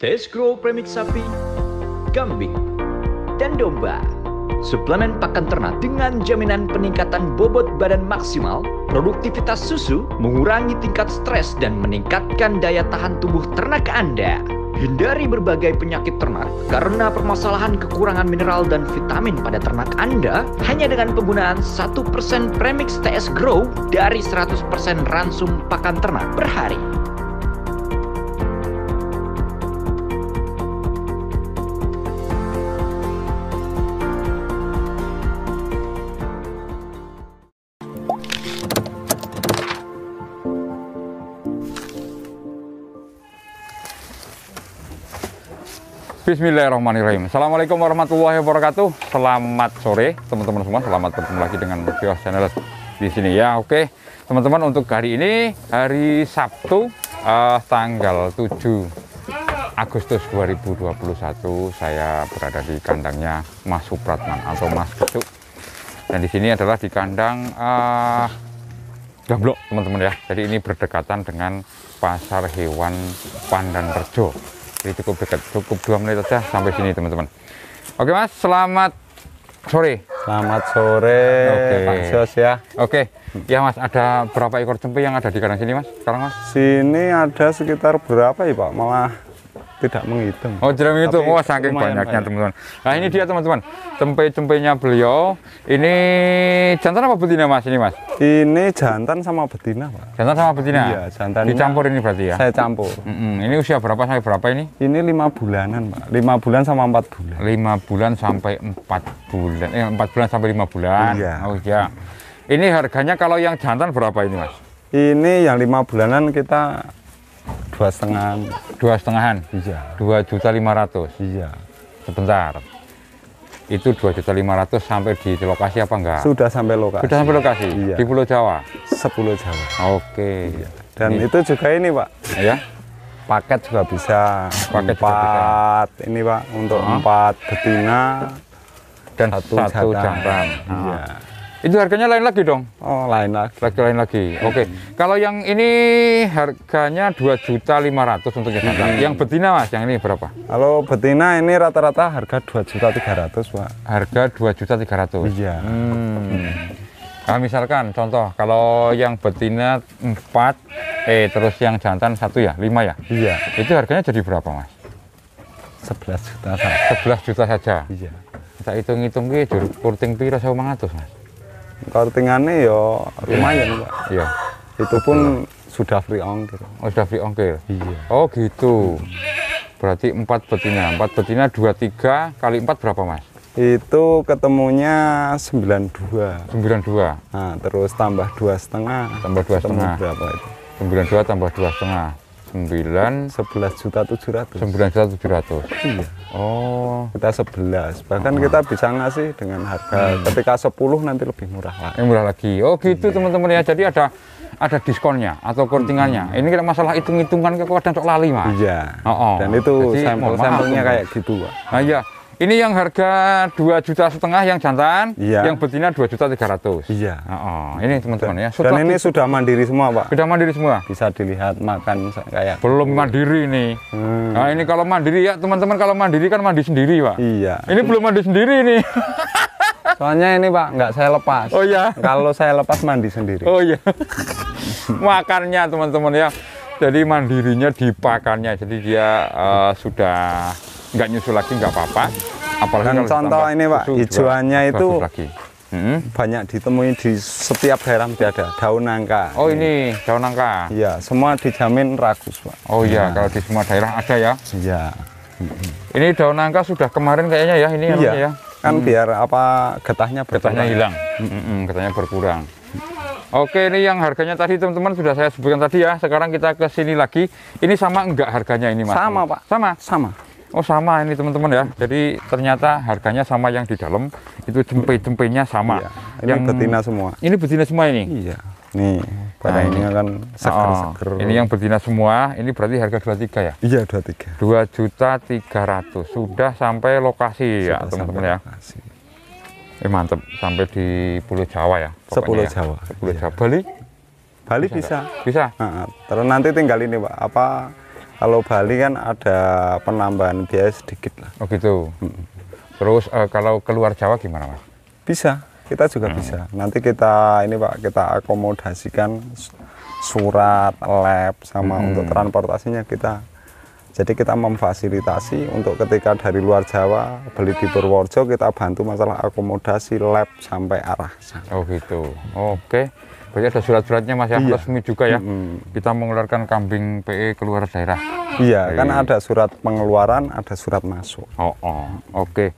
Tes Grow Premix Sapi, Kambing, dan Domba. Suplemen pakan ternak dengan jaminan peningkatan bobot badan maksimal, produktivitas susu, mengurangi tingkat stres dan meningkatkan daya tahan tubuh ternak Anda. Hindari berbagai penyakit ternak karena permasalahan kekurangan mineral dan vitamin pada ternak Anda hanya dengan penggunaan 1% Premix TS Grow dari 100% ransum pakan ternak per hari. Bismillahirrahmanirrahim. Assalamualaikum warahmatullahi wabarakatuh. Selamat sore teman-teman semua. Selamat bertemu lagi dengan Vios Channel di sini ya. Oke, teman-teman untuk hari ini hari Sabtu uh, tanggal 7 Agustus 2021 saya berada di kandangnya Mas Supratman atau Mas Kecuk Dan di sini adalah di kandang uh, eh, Gablok teman-teman ya. Jadi ini berdekatan dengan pasar hewan Pandan Rejo jadi cukup dekat, cukup dua menit saja sampai sini teman-teman. Oke mas, selamat sore. Selamat sore, okay. Pak ya. Oke, okay. ya mas, ada berapa ekor cempe yang ada di kandang sini mas? Sekarang mas? Sini ada sekitar berapa ya Pak? Malah tidak menghitung. Oh, tidak menghitung. Wah, oh, saking banyaknya teman-teman. Nah, ini dia teman-teman. cempe cempenya beliau. Ini jantan apa betina Mas ini, Mas? Ini jantan sama betina, Pak. Jantan sama betina. Iya, jantan. Dicampur ini berarti ya? Saya campur. Mm -mm. Ini usia berapa sampai berapa ini? Ini lima bulanan, Pak. Lima bulan sama empat bulan. Lima bulan sampai empat bulan. Eh, empat bulan sampai lima bulan. Iya. Oh, iya. Ini harganya kalau yang jantan berapa ini, Mas? Ini yang lima bulanan kita dua setengah dua setengahan iya dua juta lima ratus iya sebentar itu dua juta lima ratus sampai di lokasi apa enggak sudah sampai lokasi sudah sampai lokasi iya. di Pulau Jawa sepuluh Jawa oke iya. dan ini. itu juga ini pak ya paket juga bisa paket empat bisa. ini pak untuk -huh. empat betina dan satu, satu jantan, jantan. -huh. iya itu harganya lain lagi dong? Oh, lain lagi. Lagi lain lagi. Hmm. Oke. Okay. Hmm. Kalau yang ini harganya 2.500 untuk yang Hmm. Yang betina Mas, yang ini berapa? Kalau betina ini rata-rata harga 2.300, Pak. Harga 2.300. Iya. Hmm. Nah, misalkan contoh kalau yang betina 4 eh terus yang jantan satu ya, 5 ya? Iya. Itu harganya jadi berapa, Mas? 11 juta sebelas 11 juta saja. Iya. Kita hitung-hitung ki jur kurting piro 500, Mas? ini ya lumayan pak iya itu pun sudah free ongkir oh sudah free ongkir iya oh gitu berarti empat betina empat betina dua tiga kali empat berapa mas itu ketemunya 92 92 nah terus tambah dua setengah tambah dua setengah berapa itu 92 tambah dua setengah sembilan sebelas juta tujuh ratus sembilan juta tujuh ratus iya. oh kita sebelas bahkan oh. kita bisa ngasih dengan harga hmm. ketika sepuluh nanti lebih murah lagi yang murah lagi oh gitu iya. teman-teman ya jadi ada ada diskonnya atau kontingannya hmm. ini kan masalah hitung-hitungan kekuatan untuk lali mah iya oh, oh. dan itu sampel-sampelnya kayak gitu Pak. nah, iya ini yang harga dua juta setengah yang jantan, iya. yang betina dua juta tiga ratus. Iya. Oh, oh. ini teman-teman ya. Dan ini sudah mandiri semua pak. Sudah mandiri semua. Bisa dilihat makan kayak. Belum mandiri ini. Hmm. Nah ini kalau mandiri ya teman-teman kalau mandiri kan mandi sendiri pak. Iya. Ini belum mandi sendiri ini. Soalnya ini pak nggak saya lepas. Oh iya. Kalau saya lepas mandi sendiri. Oh iya. Makannya teman-teman ya. Jadi mandirinya dipakannya. Jadi dia uh, sudah nggak nyusul lagi nggak apa-apa. Apalagi Dan kalau contoh ini Pak, hijauannya itu lagi. Hmm. banyak ditemui di setiap daerah tidak ada daun nangka. Oh ini, ini daun nangka. Iya, semua dijamin ragus Pak. Oh iya, nah. kalau di semua daerah ada ya. Iya. Hmm. Ini daun nangka sudah kemarin kayaknya ya ini iya. ya. Kan hmm. biar apa getahnya berkurang. Getahnya hilang. Hmm, hmm, getahnya berkurang. Oke, ini yang harganya tadi teman-teman sudah saya sebutkan tadi ya. Sekarang kita ke sini lagi. Ini sama enggak harganya ini Mas? Sama, Pak. Sama. Sama. Oh sama ini teman-teman ya. Jadi ternyata harganya sama yang di dalam itu jempe-jempenya sama. Iya. Ini yang betina semua. Ini betina semua ini. Iya. Nih, pada nah, kan ini kan seger-seger. Oh, ini yang betina semua, ini berarti harga tiga ya? Iya, 23. 2 juta ratus Sudah sampai lokasi ya, Sudah ya, teman-teman ya. Eh mantap, sampai di Pulau Jawa ya. Sepuluh ya. Jawa. Sepuluh iya. Jawa. Bali? Bali bisa. Bisa. bisa. Nah, terus nanti tinggal ini, Pak. Apa kalau Bali kan ada penambahan biaya sedikit lah. Oh gitu. Hmm. Terus uh, kalau keluar Jawa gimana pak? Bisa, kita juga hmm. bisa. Nanti kita ini pak kita akomodasikan surat, lab sama hmm. untuk transportasinya kita. Jadi kita memfasilitasi untuk ketika dari luar Jawa beli di Purworejo kita bantu masalah akomodasi lab sampai arah sana. Oh gitu. Oke. Okay berarti ada surat-suratnya mas ya iya. resmi juga ya hmm. kita mengeluarkan kambing PE keluar daerah iya Jadi... kan ada surat pengeluaran ada surat masuk oh, oh. oke okay.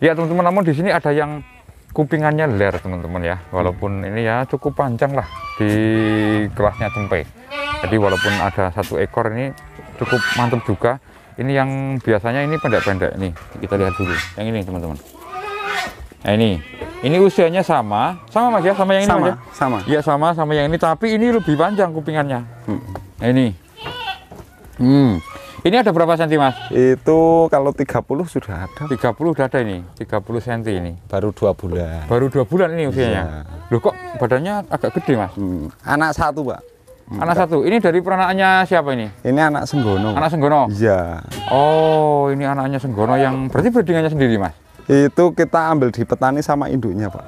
ya teman-teman namun di sini ada yang kupingannya ler teman-teman ya walaupun hmm. ini ya cukup panjang lah di kelasnya tempe jadi walaupun ada satu ekor ini cukup mantap juga ini yang biasanya ini pendek-pendek nih kita lihat dulu yang ini teman-teman Nah ini, ini usianya sama, sama mas ya, sama yang ini sama, mas ya? sama. Iya sama, sama yang ini. Tapi ini lebih panjang kupingannya. Hmm. Nah ini, hmm. Ini ada berapa senti mas? Itu kalau 30 sudah ada. 30 sudah ada ini, 30 senti ini. Baru dua bulan. Baru dua bulan ini usianya. Ya. Loh kok badannya agak gede mas? Hmm. Anak satu pak. Anak hmm. Anak satu. Ini dari peranaannya siapa ini? Ini anak Senggono. Anak Senggono. Iya. Oh, ini anaknya Senggono yang berarti bedingannya sendiri mas? Itu kita ambil di petani sama induknya, Pak.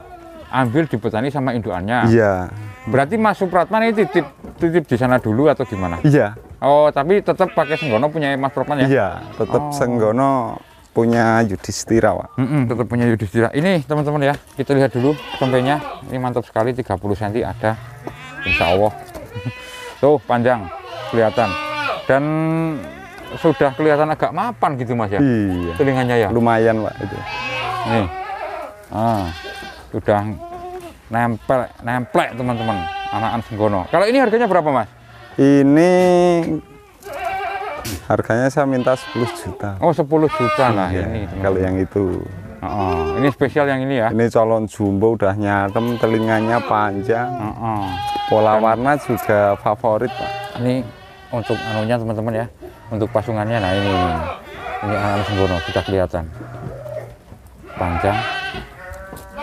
Ambil di petani sama indukannya. Iya. Berarti Mas Supratman ini titip titip di sana dulu atau gimana? Iya. Oh, tapi tetap pakai Senggono punya Mas Supratman ya? Iya, tetap oh. Senggono punya Yudhistira, Pak. Mm -mm, tetap punya Yudhistira. Ini teman-teman ya, kita lihat dulu tempenya Ini mantap sekali 30 cm ada. Insya Allah. Tuh, panjang kelihatan. Dan sudah kelihatan agak mapan gitu mas ya iya. telinganya ya lumayan pak itu nih ah sudah nempel nempel teman-teman anakan senggono kalau ini harganya berapa mas ini harganya saya minta 10 juta oh 10 juta lah iya, ini teman -teman. kalau yang itu Oh, ini spesial yang ini ya. Ini calon jumbo udah nyatem, telinganya panjang. Oh, oh. Pola Dan warna juga favorit, Pak. Ini untuk anunya teman-teman ya untuk pasungannya nah ini ini, alam sempurna sudah kelihatan panjang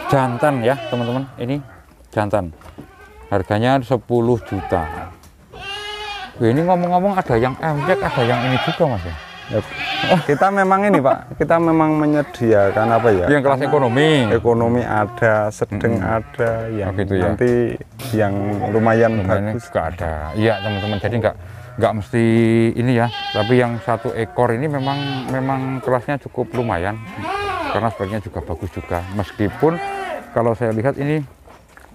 jantan ya teman-teman ini jantan harganya 10 juta ini ngomong-ngomong ada yang emlek ada yang ini juga mas ya kita memang ini Pak, kita memang menyediakan apa ya? Yang kelas ekonomi. Ekonomi ada, sedang hmm. ada, yang oh, gitu ya? nanti yang lumayan lumayan bagus juga ada. Iya teman-teman, jadi nggak nggak mesti ini ya, tapi yang satu ekor ini memang memang kelasnya cukup lumayan karena speknya juga bagus juga. Meskipun kalau saya lihat ini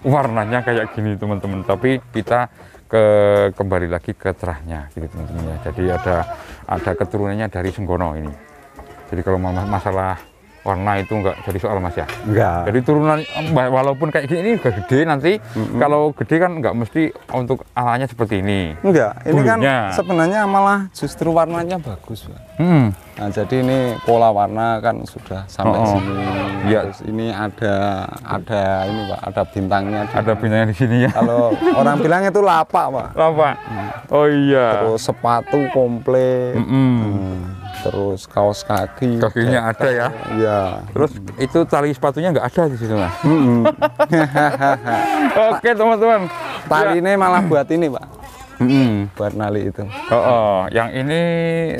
warnanya kayak gini teman-teman, tapi kita ke kembali lagi ke terahnya gitu teman-teman ya. Jadi ada ada keturunannya dari Senggono ini. Jadi kalau masalah warna itu enggak jadi soal mas ya enggak jadi turunan walaupun kayak gini ini gede nanti mm-hmm. kalau gede kan enggak mesti untuk alanya seperti ini enggak ini kan Bulunya. kan sebenarnya malah justru warnanya bagus Pak. Hmm. nah jadi ini pola warna kan sudah sampai oh, oh. sini ya. terus ini ada ada ini Pak ada bintangnya di ada bintangnya di sini ya kalau orang bilang itu lapak Pak lapak hmm. oh iya terus sepatu komplit mm -mm. Hmm terus kaos kaki kakinya ada ya ya terus itu tali sepatunya nggak ada di situ mas hmm oke teman-teman tali ya. ini malah buat ini pak hmm buat nali itu oh, oh yang ini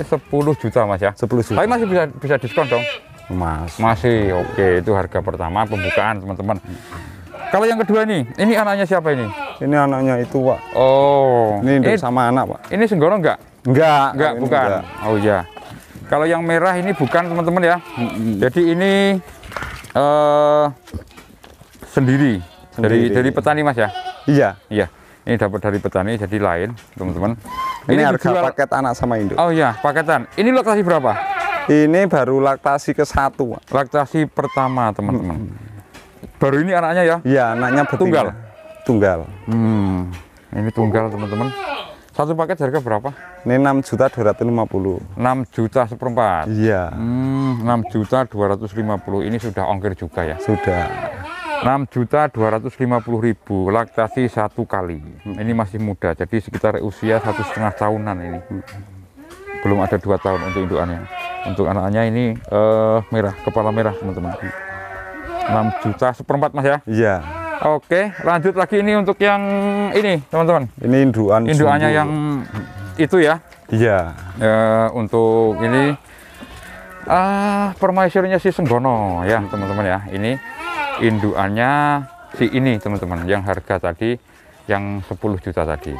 10 juta mas ya 10 juta tapi masih bisa bisa diskon dong mas masih oke itu harga pertama pembukaan teman-teman kalau yang kedua nih, ini anaknya siapa ini? Ini anaknya itu, Pak. Oh. Ini, ini sama anak, Pak. Ini senggorong enggak? Enggak. Enggak, bukan. Enggak. Oh iya. Kalau yang merah ini bukan teman-teman ya. Jadi ini uh, eh, sendiri, sendiri dari dari petani mas ya. Iya. Iya. Ini dapat dari petani jadi lain teman-teman. Ini, ini harga dijual... paket anak sama induk. Oh iya paketan. Ini lokasi berapa? Ini baru laktasi ke satu. Laktasi pertama teman-teman. Hmm. Baru ini anaknya ya? Iya anaknya betina. Tunggal. Tunggal. Hmm. Ini tunggal teman-teman. Satu paket harga berapa? Ini enam juta dua ratus lima puluh. Enam juta seperempat. Iya. Hmm, enam hmm, juta dua ratus lima puluh. Ini sudah ongkir juga ya? Sudah. Enam juta dua ratus lima puluh ribu laktasi satu kali. Ini masih muda, jadi sekitar usia satu setengah tahunan ini. Hmm. Belum ada dua tahun untuk indukannya. Untuk anaknya ini uh, merah, kepala merah teman-teman. Enam juta seperempat mas ya? Iya. Oke, lanjut lagi ini untuk yang ini, teman-teman. Ini induan. Induannya sumbu. yang itu ya. Iya. Ya, untuk ini ah permaisurinya si Senggono ya, teman-teman ya. Ini induannya si ini, teman-teman, yang harga tadi yang 10 juta tadi.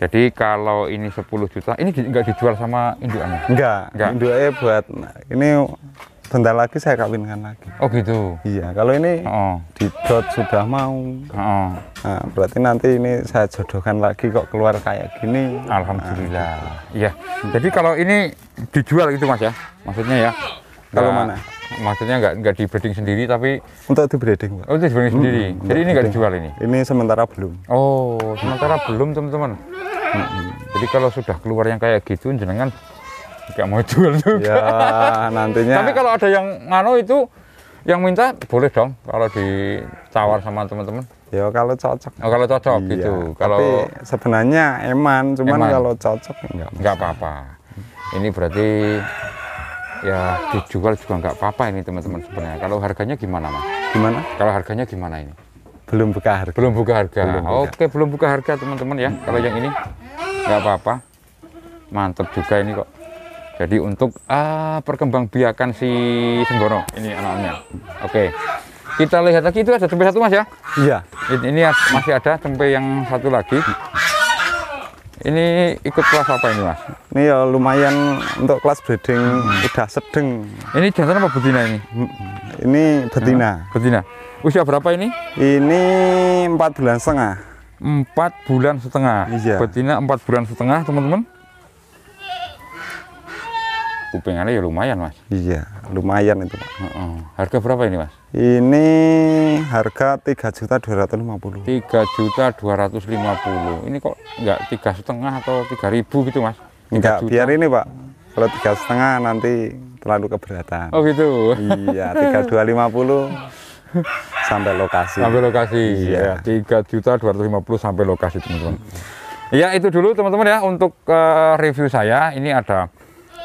Jadi kalau ini 10 juta, ini enggak dijual sama induannya? Enggak, enggak. induannya buat ini bentar lagi saya kawinkan lagi. Oh gitu. Iya, kalau ini oh. dot sudah mau. Oh. Nah, berarti nanti ini saya jodohkan lagi kok keluar kayak gini. Alhamdulillah. Nah, gitu. iya. Jadi kalau ini dijual gitu Mas ya. Maksudnya ya. Kalau nah. mana? Maksudnya nggak nggak di breeding sendiri tapi untuk di breeding, Pak. Oh, di breeding sendiri. Hmm, Jadi ini nggak dijual ini. Ini sementara belum. Oh, sementara belum, teman-teman. Hmm. Jadi kalau sudah keluar yang kayak gitu jenengan nggak mau jual juga ya, nantinya tapi kalau ada yang ngano itu yang minta boleh dong kalau ditawar sama teman-teman ya kalau cocok oh, kalau cocok iya, gitu kalau tapi sebenarnya eman cuman eman. kalau cocok enggak enggak apa-apa ini berarti ya dijual juga nggak apa-apa ini teman-teman sebenarnya kalau harganya gimana mas gimana kalau harganya gimana ini belum buka harga belum buka harga belum buka. oke belum buka harga teman-teman ya kalau yang ini nggak apa-apa mantap juga ini kok jadi untuk ah, perkembangbiakan si Senggono ini anaknya oke okay. kita lihat lagi itu ada tempe satu mas ya iya ini, ini masih ada tempe yang satu lagi ini ikut kelas apa ini mas? ini ya lumayan untuk kelas breeding hmm. udah sedeng ini jantan apa betina ini? Hmm, ini betina nah, betina usia berapa ini? ini empat bulan setengah empat bulan setengah iya betina empat bulan setengah teman-teman Kupingannya ya lumayan mas. Iya, lumayan itu pak. Uh -uh. Harga berapa ini mas? Ini harga tiga juta dua ratus lima puluh. Tiga juta dua ratus lima puluh. Ini kok enggak tiga setengah atau tiga ribu gitu mas? Enggak, biar ini pak. Kalau tiga setengah nanti terlalu keberatan. Oh gitu. Iya, tiga dua lima puluh sampai lokasi. Sampai lokasi. Iya. Ya, tiga juta dua ratus lima puluh sampai lokasi teman-teman. Ya itu dulu teman-teman ya untuk uh, review saya. Ini ada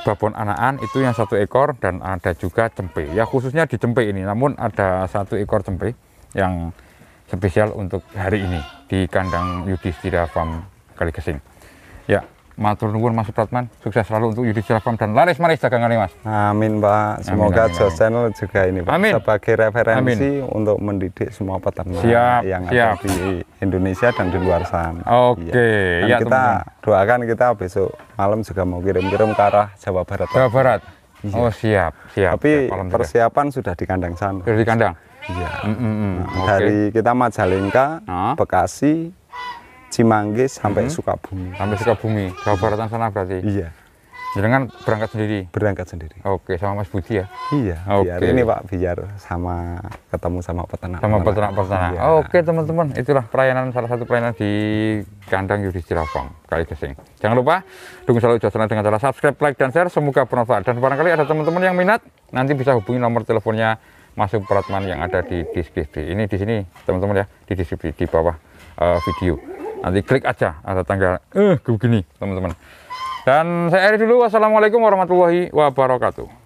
babon anakan itu yang satu ekor dan ada juga cempe ya khususnya di cempe ini namun ada satu ekor cempe yang spesial untuk hari ini di kandang Yudhistira Farm Kaligesing ya Matur nuwun Mas Supratman, sukses selalu untuk Yudhistira Farm dan laris manis dagangannya Mas. Amin Pak, semoga amin, amin, Channel juga ini Pak amin. sebagai referensi amin. untuk mendidik semua peternak siap, yang siap. ada di Indonesia dan di luar sana. Oke, okay. ya, ya kita teman. doakan kita besok malam juga mau kirim-kirim ke arah Jawa Barat. Jawa Barat. Ya. Oh siap, siap. Tapi ya, persiapan juga. sudah di kandang sana. Sudah di kandang. Iya. Mm -mm. Nah, okay. Dari kita Majalengka, ah. Bekasi, Cimanggis sampai hmm. Sukabumi. Sampai Sukabumi, Jawa Baratan sana berarti. Iya. Jangan berangkat sendiri. Berangkat sendiri. Oke, sama Mas Budi ya. Iya. Oke. ini Pak biar sama ketemu sama peternak. Sama peternak peternak. Iya. Oke teman-teman, itulah perayaan salah satu perayaan di kandang Yudhistira Farm kali kesing Jangan lupa dukung selalu jajaran dengan cara subscribe, like, dan share. Semoga bermanfaat. Dan barangkali ada teman-teman yang minat, nanti bisa hubungi nomor teleponnya Mas Supratman yang ada di deskripsi. Ini di sini teman-teman ya di deskripsi di bawah uh, video nanti klik aja ada tangga eh begini teman-teman dan saya akhiri dulu wassalamualaikum warahmatullahi wabarakatuh